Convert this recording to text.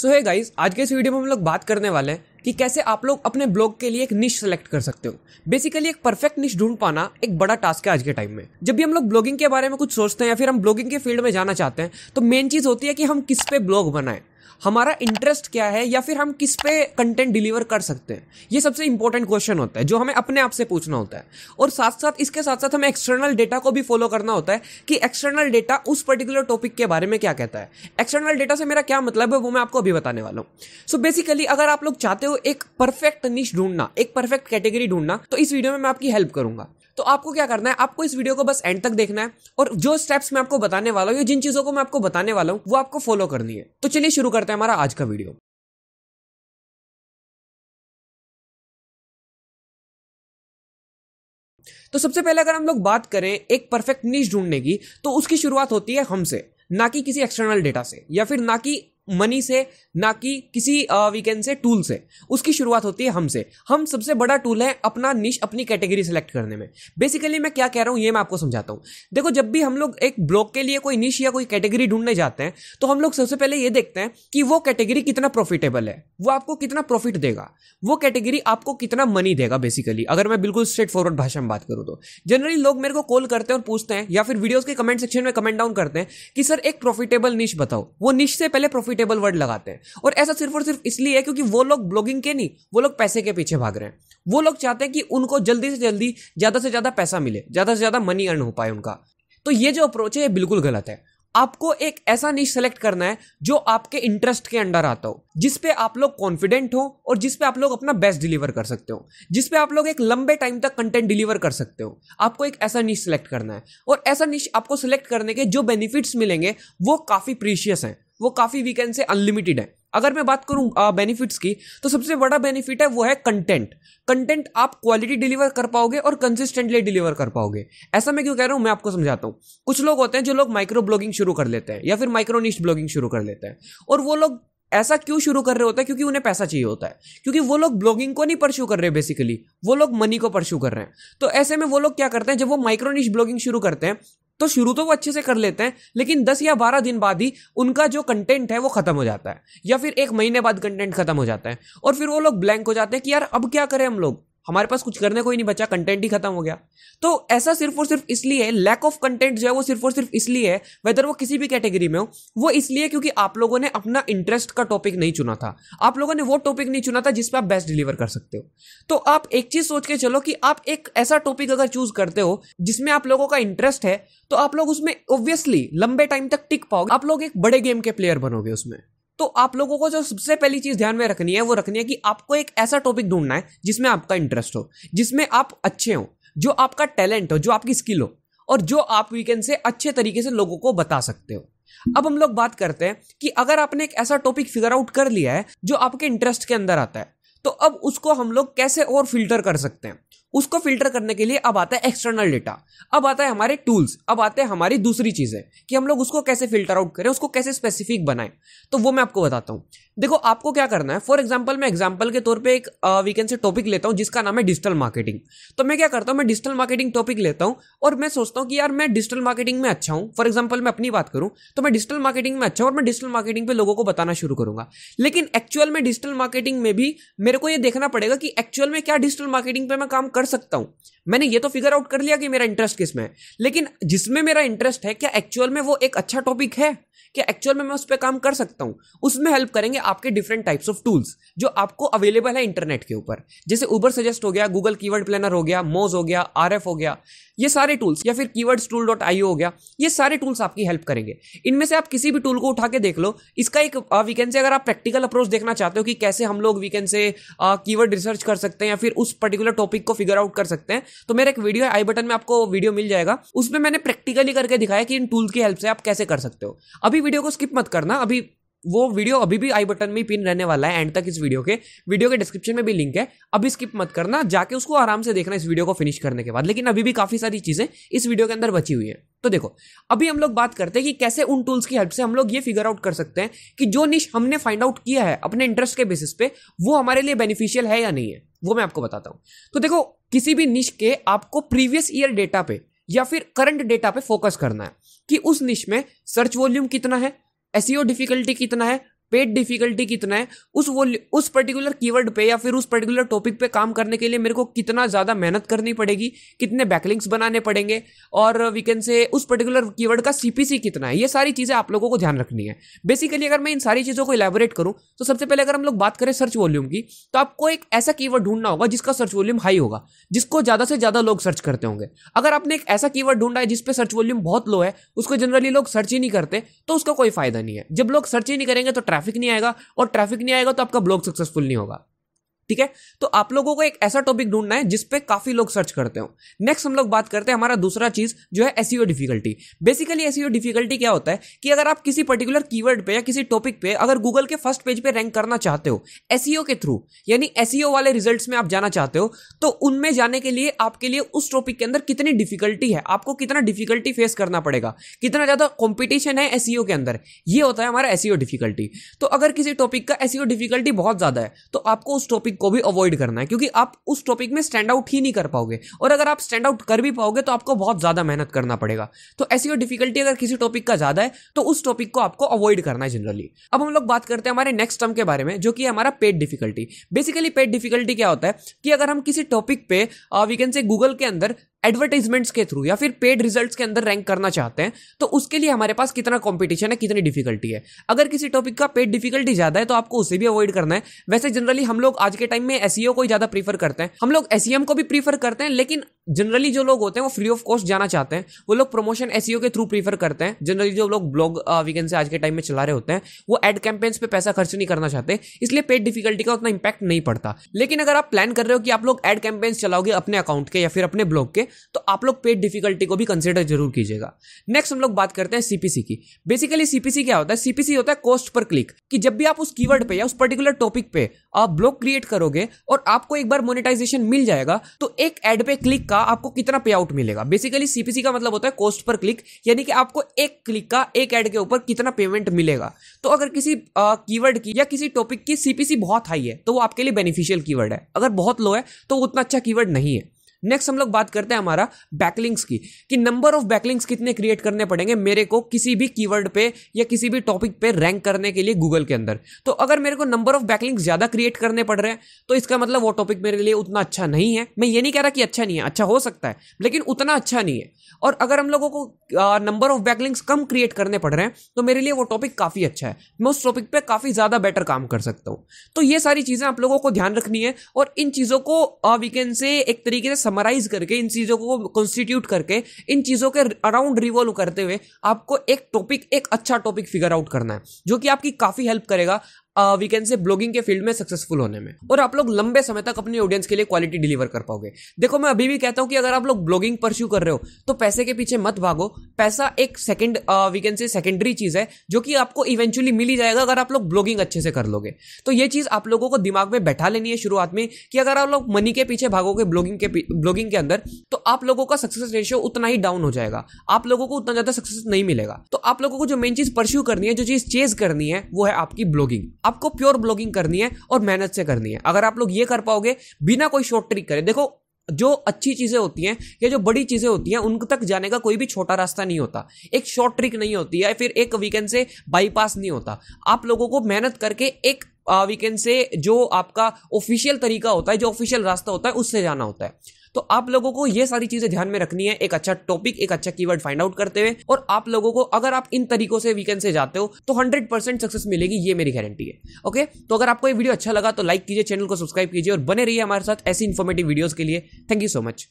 सो है गाइज आज के इस वीडियो में हम लोग बात करने वाले हैं कि कैसे आप लोग अपने ब्लॉग के लिए एक निश सेलेक्ट कर सकते हो बेसिकली एक परफेक्ट निश ढूंढ पाना एक बड़ा टास्क है आज के टाइम में जब भी हम लोग ब्लॉगिंग के बारे में कुछ सोचते हैं या फिर हम ब्लॉगिंग के फील्ड में जाना चाहते हैं तो मेन चीज होती है कि हम किस पे ब्लॉग बनाएं हमारा इंटरेस्ट क्या है या फिर हम किस पे कंटेंट डिलीवर कर सकते हैं ये सबसे इंपॉर्टेंट क्वेश्चन होता है जो हमें अपने आप से पूछना होता है और साथ साथ इसके साथ साथ हमें एक्सटर्नल डेटा को भी फॉलो करना होता है कि एक्सटर्नल डेटा उस पर्टिकुलर टॉपिक के बारे में क्या कहता है एक्सटर्नल डेटा से मेरा क्या मतलब है वो मैं आपको अभी बताने वाला हूँ सो बेसिकली अगर आप लोग चाहते हो एक परफेक्ट निश ढूंढना एक परफेक्ट कैटेगरी ढूंढना तो इस वीडियो में मैं आपकी हेल्प करूंगा तो आपको क्या करना है आपको इस वीडियो को बस एंड तक देखना है और जो स्टेप्स मैं आपको बताने वाला हूँ जिन चीज़ों को मैं आपको बताने वाला हूँ वो आपको फॉलो करनी है तो चलिए शुरू करते हैं हमारा आज का वीडियो तो सबसे पहले अगर हम लोग बात करें एक परफेक्ट नीच ढूंढने की तो उसकी शुरुआत होती है हमसे ना कि किसी एक्सटर्नल डेटा से या फिर ना कि मनी से ना कि किसी वीकेंड से टूल से उसकी शुरुआत होती है हमसे हम सबसे बड़ा टूल है अपना निश अपनी कैटेगरी सेलेक्ट करने में बेसिकली मैं क्या कह रहा हूँ ये मैं आपको समझाता हूँ देखो जब भी हम लोग एक ब्लॉक के लिए कोई निश या कोई कैटेगरी ढूंढने जाते हैं तो हम लोग सबसे पहले ये देखते हैं कि वो कैटेगरी कितना प्रॉफिटेबल है वो आपको कितना प्रॉफिट देगा वो कैटेगरी आपको कितना मनी देगा बेसिकली अगर मैं बिल्कुल स्ट्रेट फॉरवर्ड भाषा में बात करूँ तो जनरली लोग मेरे को कॉल करते हैं और पूछते हैं या फिर वीडियोज के कमेंट सेक्शन में कमेंट डाउन करते हैं कि सर एक प्रॉफिटेबल निश बताओ वो निश से पहले प्रॉफिट रिलेटेबल वर्ड लगाते हैं और ऐसा सिर्फ और सिर्फ इसलिए है क्योंकि वो लोग ब्लॉगिंग के नहीं वो लोग पैसे के पीछे भाग रहे हैं वो लोग चाहते हैं कि उनको जल्दी से जल्दी ज़्यादा से ज़्यादा पैसा मिले ज़्यादा से ज़्यादा मनी अर्न हो पाए उनका तो ये जो अप्रोच है ये बिल्कुल गलत है आपको एक ऐसा निश सेलेक्ट करना है जो आपके इंटरेस्ट के अंडर आता हो जिस पे आप लोग कॉन्फिडेंट हो और जिस पे आप लोग अपना बेस्ट डिलीवर कर सकते हो जिस पे आप लोग एक लंबे टाइम तक कंटेंट डिलीवर कर सकते हो आपको एक ऐसा निश सेलेक्ट करना है और ऐसा निश आपको सेलेक्ट करने के जो बेनिफिट्स मिलेंगे वो काफ़ी प्रीशियस हैं वो काफ़ी वीकेंड से अनलिमिटेड है अगर मैं बात करूं बेनिफिट्स की तो सबसे बड़ा बेनिफिट है वो है कंटेंट कंटेंट आप क्वालिटी डिलीवर कर पाओगे और कंसिस्टेंटली डिलीवर कर पाओगे ऐसा मैं क्यों कह रहा हूं मैं आपको समझाता हूं कुछ लोग होते हैं जो लोग माइक्रो ब्लॉगिंग शुरू कर लेते हैं या फिर माइक्रोनिस्ट ब्लॉगिंग शुरू कर लेते हैं और वो लोग ऐसा क्यों शुरू कर रहे होता है क्योंकि उन्हें पैसा चाहिए होता है क्योंकि वो लोग ब्लॉगिंग को नहीं परस्यू कर रहे बेसिकली वो लोग मनी को परस्यू कर रहे हैं तो ऐसे में वो लोग क्या करते हैं जब वो माइक्रोनिश ब्लॉगिंग शुरू करते हैं तो शुरू तो वो अच्छे से कर लेते हैं लेकिन दस या बारह दिन बाद ही उनका जो कंटेंट है वो खत्म हो जाता है या फिर एक महीने बाद कंटेंट खत्म हो जाता है और फिर वो लोग ब्लैंक हो जाते हैं कि यार अब क्या करें हम लोग हमारे पास कुछ करने को ही नहीं बचा कंटेंट ही खत्म हो गया तो ऐसा सिर्फ और सिर्फ इसलिए है लैक ऑफ कंटेंट जो है वो सिर्फ और सिर्फ इसलिए है वेदर वो किसी भी कैटेगरी में हो वो इसलिए क्योंकि आप लोगों ने अपना इंटरेस्ट का टॉपिक नहीं चुना था आप लोगों ने वो टॉपिक नहीं चुना था जिसपे आप बेस्ट डिलीवर कर सकते हो तो आप एक चीज सोच के चलो कि आप एक ऐसा टॉपिक अगर चूज करते हो जिसमें आप लोगों का इंटरेस्ट है तो आप लोग उसमें ऑब्वियसली लंबे टाइम तक टिक पाओगे आप लोग एक बड़े गेम के प्लेयर बनोगे उसमें तो आप लोगों को जो सबसे पहली चीज ध्यान में रखनी है वो रखनी है कि आपको एक ऐसा टॉपिक ढूंढना है जिसमें आपका इंटरेस्ट हो जिसमें आप अच्छे हो जो आपका टैलेंट हो जो आपकी स्किल हो और जो आप वीकेंड से अच्छे तरीके से लोगों को बता सकते हो अब हम लोग बात करते हैं कि अगर आपने एक ऐसा टॉपिक फिगर आउट कर लिया है जो आपके इंटरेस्ट के अंदर आता है तो अब उसको हम लोग कैसे और फिल्टर कर सकते हैं उसको फिल्टर करने के लिए अब आता है एक्सटर्नल डेटा अब आता है हमारे टूल्स अब आते हैं हमारी दूसरी चीज़ें कि हम लोग उसको कैसे फिल्टर आउट करें उसको कैसे स्पेसिफिक बनाएं तो वो मैं आपको बताता हूं देखो आपको क्या करना है फॉर एग्जाम्पल मैं एग्जाम्पल के तौर पर एक वीकेंड से टॉपिक लेता हूं जिसका नाम है डिजिटल मार्केटिंग तो मैं क्या करता हूं मैं डिजिटल मार्केटिंग टॉपिक लेता हूं और मैं सोचता हूं कि यार मैं डिजिटल मार्केटिंग में अच्छा हूं फॉर एग्जाम्पल मैं अपनी बात करूं तो मैं डिजिटल मार्केटिंग में अच्छा हूं और मैं डिजिटल मार्केटिंग पर लोगों को बताना शुरू करूंगा लेकिन एक्चुअल में डिजिटल मार्केटिंग में भी मेरे को यह देखना पड़ेगा कि एक्चुअल में क्या डिजिटल मार्केटिंग पर मैं काम कर कर सकता हूँ मैंने ये तो फिगर आउट कर लिया कि मेरा इंटरेस्ट किस में है लेकिन जिसमें मेरा इंटरेस्ट है क्या एक्चुअल में वो एक अच्छा टॉपिक है क्या एक्चुअल में मैं उस पर काम कर सकता हूँ उसमें हेल्प करेंगे आपके डिफरेंट टाइप्स ऑफ टूल्स जो आपको अवेलेबल है इंटरनेट के ऊपर जैसे ऊबर सजेस्ट हो गया गूगल कीवर्ड प्लानर हो गया मोज हो गया आर हो गया ये सारे टूल्स या फिर कीवर्ड्स टूल डॉट आई हो गया ये सारे टूल्स आपकी हेल्प करेंगे इनमें से आप किसी भी टूल को उठा के देख लो इसका एक वीकेंड से अगर आप प्रैक्टिकल अप्रोच देखना चाहते हो कि कैसे हम लोग वीकेंड से कीवर्ड रिसर्च कर सकते हैं या फिर उस पर्टिकुलर टॉपिक को फिगर आउट कर सकते हैं तो मेरा एक वीडियो है आई बटन में आपको वीडियो मिल जाएगा उसमें मैंने प्रैक्टिकली करके दिखाया कि इन टूल की हेल्प से आप कैसे कर सकते हो अभी वीडियो को स्किप मत करना अभी वो वीडियो अभी भी आई बटन में पिन रहने वाला है एंड तक इस वीडियो के वीडियो के डिस्क्रिप्शन में भी लिंक है अभी स्किप मत करना जाके उसको आराम से देखना इस वीडियो को फिनिश करने के बाद लेकिन अभी भी काफ़ी सारी चीज़ें इस वीडियो के अंदर बची हुई है तो देखो अभी हम लोग बात करते हैं कि कैसे उन टूल्स की हेल्प से हम लोग ये फिगर आउट कर सकते हैं कि जो निश हमने फाइंड आउट किया है अपने इंटरेस्ट के बेसिस पे वो हमारे लिए बेनिफिशियल है या नहीं है वो मैं आपको बताता हूं तो देखो किसी भी निश के आपको प्रीवियस ईयर डेटा पे या फिर करंट डेटा पे फोकस करना है कि उस निश में सर्च वॉल्यूम कितना है एस डिफिकल्टी e कितना है पेड डिफिकल्टी कितना है उस वो उस पर्टिकुलर कीवर्ड पे या फिर उस पर्टिकुलर टॉपिक पे काम करने के लिए मेरे को कितना ज़्यादा मेहनत करनी पड़ेगी कितने बैकलिंग्स बनाने पड़ेंगे और वी कैन से उस पर्टिकुलर कीवर्ड का सीपीसी कितना है ये सारी चीज़ें आप लोगों को ध्यान रखनी है बेसिकली अगर मैं इन सारी चीज़ों को इलेबोरेट करूँ तो सबसे पहले अगर हम लोग बात करें सर्च वॉल्यूम की तो आपको एक ऐसा कीवर्ड ढूंढना होगा जिसका सर्च वॉल्यूम हाई होगा जिसको ज़्यादा से ज़्यादा लोग सर्च करते होंगे अगर आपने एक ऐसा कीवर्ड ढूंढा है जिसपे सर्च वॉल्यूम बहुत लो है उसको जनरली लोग सर्च ही नहीं करते तो उसका कोई फायदा नहीं है जब लोग सर्च ही नहीं करेंगे तो ट्रैफिक ट्रैफिक नहीं आएगा और ट्रैफिक नहीं आएगा तो आपका ब्लॉग सक्सेसफुल नहीं होगा ठीक है तो आप लोगों को एक ऐसा टॉपिक ढूंढना है जिसपे काफी लोग सर्च करते हो नेक्स्ट हम लोग बात करते हैं हमारा दूसरा चीज जो है SEO difficulty basically SEO difficulty क्या होता है कि अगर आप किसी पर्टिकुलर कीवर्ड पे या किसी टॉपिक पे अगर गूगल के फर्स्ट पेज पे रैंक करना चाहते हो एसईओ e के थ्रू यानी एसईओ e वाले रिजल्ट में आप जाना चाहते हो तो उनमें जाने के लिए आपके लिए उस टॉपिक के अंदर कितनी डिफिकल्टी है आपको कितना डिफिकल्टी फेस करना पड़ेगा कितना ज्यादा कॉम्पिटिशन है एसईओ e के अंदर यह होता है हमारा एसईओ डिफिकल्टी तो अगर किसी टॉपिक का एसईओ डिफिकल्टी बहुत ज्यादा है तो आपको उस टॉपिक को भी अवॉइड करना है क्योंकि आप उस टॉपिक में स्टैंड आउट ही नहीं कर पाओगे और अगर आप स्टैंड आउट कर भी पाओगे तो आपको बहुत ज़्यादा मेहनत करना पड़ेगा तो ऐसी और डिफिकल्टी अगर किसी टॉपिक का ज़्यादा है तो उस टॉपिक को आपको अवॉइड करना है जनरली अब हम लोग बात करते हैं हमारे नेक्स्ट टर्म के बारे में जो कि हमारा paid difficulty basically paid difficulty क्या होता है कि अगर हम किसी टॉपिक पे वी कैन से गूगल के अंदर एडवर्टाइजमेंट्स के थ्रू या फिर पेड रिजल्ट्स के अंदर रैंक करना चाहते हैं तो उसके लिए हमारे पास कितना कॉम्पिटिशन है कितनी डिफिकल्टी है अगर किसी टॉपिक का पेड डिफिकल्टी ज़्यादा है तो आपको उसे भी अवॉइड करना है वैसे जनरली हम लोग आज के टाइम में एसईओ को ही ज़्यादा प्रीफर करते हैं हम लोग एसईएम को भी प्रीफर करते हैं लेकिन जनरली जो लोग होते हैं वो फ्री ऑफ कॉस्ट जाना चाहते हैं वो लोग प्रमोशन एस e के थ्रू प्रीफर करते हैं जनरली जो लोग ब्लॉग वीकेंड से आज के टाइम में चला रहे होते हैं वो एड कैंपेन्स पे पैसा खर्च नहीं करना चाहते इसलिए पेड डिफिकल्टी का उतना इंपैक्ट नहीं पड़ता लेकिन अगर आप प्लान कर रहे हो कि आप लोग एड कैंपेन्स चलाओगे अपने अकाउंट के या फिर अपने ब्लॉग के तो आप लोग पेड डिफिकल्टी को भी कंसिडर जरूर कीजिएगा नेक्स्ट हम लोग बात करते हैं सीपीसी की बेसिकली सीपीसी क्या होता है सीपीसी होता है कॉस्ट पर क्लिक कि जब भी आप उस कीवर्ड पे या उस पर्टिकुलर टॉपिक पे आप ब्लॉग क्रिएट करोगे और आपको एक बार मोनिटाइजेशन मिल जाएगा तो एक एड पे क्लिक का आपको कितना पे आउट मिलेगा बेसिकली सीपीसी का मतलब होता है कॉस्ट पर क्लिक यानी कि आपको एक क्लिक का एक एड के ऊपर कितना पेमेंट मिलेगा तो अगर किसी कीवर्ड की या किसी टॉपिक की सीपीसी बहुत हाई है तो वो आपके लिए बेनिफिशियल कीवर्ड है अगर बहुत लो है तो उतना अच्छा कीवर्ड नहीं है नेक्स्ट हम लोग बात करते हैं हमारा बैकलिंग्स की कि नंबर ऑफ बैकलिंग्स कितने क्रिएट करने पड़ेंगे मेरे को किसी भी कीवर्ड पे या किसी भी टॉपिक पे रैंक करने के लिए गूगल के अंदर तो अगर मेरे को नंबर ऑफ बैकलिंग्स ज़्यादा क्रिएट करने पड़ रहे हैं तो इसका मतलब वो टॉपिक मेरे लिए उतना अच्छा नहीं है मैं ये नहीं कह रहा कि अच्छा नहीं है अच्छा हो सकता है लेकिन उतना अच्छा नहीं है और अगर हम लोगों को नंबर ऑफ बैकलिंग्स कम क्रिएट करने पड़ रहे हैं तो मेरे लिए वो टॉपिक काफ़ी अच्छा है मैं उस टॉपिक पर काफ़ी ज़्यादा बेटर काम कर सकता हूँ तो ये सारी चीज़ें आप लोगों को ध्यान रखनी है और इन चीज़ों को वी कैन से एक तरीके से समराइज करके इन चीज़ों को कॉन्स्टिट्यूट करके इन चीज़ों के अराउंड रिवॉल्व करते हुए आपको एक टॉपिक एक अच्छा टॉपिक फिगर आउट करना है जो कि आपकी काफ़ी हेल्प करेगा वी कैन से ब्लॉगिंग के फील्ड में सक्सेसफुल होने में और आप लोग लंबे समय तक अपनी ऑडियंस के लिए क्वालिटी डिलीवर कर पाओगे देखो मैं अभी भी कहता हूं कि अगर आप लोग ब्लॉगिंग परस्यू कर रहे हो तो पैसे के पीछे मत भागो पैसा एक second we can say secondary चीज है जो कि आपको इवेंचुअली मिल ही जाएगा अगर आप लोग ब्लॉगिंग अच्छे से कर लोगे तो ये चीज आप लोगों को दिमाग में बैठा लेनी है शुरुआत में कि अगर आप लोग मनी के पीछे भागोगे ब्लॉगिंग के ब्लॉगिंग के अंदर तो आप लोगों का सक्सेस रेशियो उतना ही डाउन हो जाएगा आप लोगों को उतना ज्यादा सक्सेस नहीं मिलेगा तो आप लोगों को जो मेन चीज परस्यू करनी है जो चीज चेज करनी है वो है आपकी ब्लॉगिंग आपको प्योर ब्लॉगिंग करनी है और मेहनत से करनी है अगर आप लोग ये कर पाओगे बिना कोई शॉर्ट ट्रिक करे देखो जो अच्छी चीज़ें होती हैं या जो बड़ी चीज़ें होती हैं उन तक जाने का कोई भी छोटा रास्ता नहीं होता एक शॉर्ट ट्रिक नहीं होती या फिर एक वीकेंड से बाईपास नहीं होता आप लोगों को मेहनत करके एक वीकेंड से जो आपका ऑफिशियल तरीका होता है जो ऑफिशियल रास्ता होता है उससे जाना होता है तो आप लोगों को ये सारी चीजें ध्यान में रखनी है एक अच्छा टॉपिक एक अच्छा कीवर्ड फाइंड आउट करते हुए और आप लोगों को अगर आप इन तरीकों से वीकेंड से जाते हो तो हंड्रेड परसेंट सक्सेस मिलेगी ये मेरी गारंटी है ओके तो अगर आपको ये वीडियो अच्छा लगा तो लाइक कीजिए चैनल को सब्सक्राइब कीजिए और बने रहिए हमारे साथ ऐसी इन्फॉर्मेटिव वीडियोज के लिए थैंक यू सो मच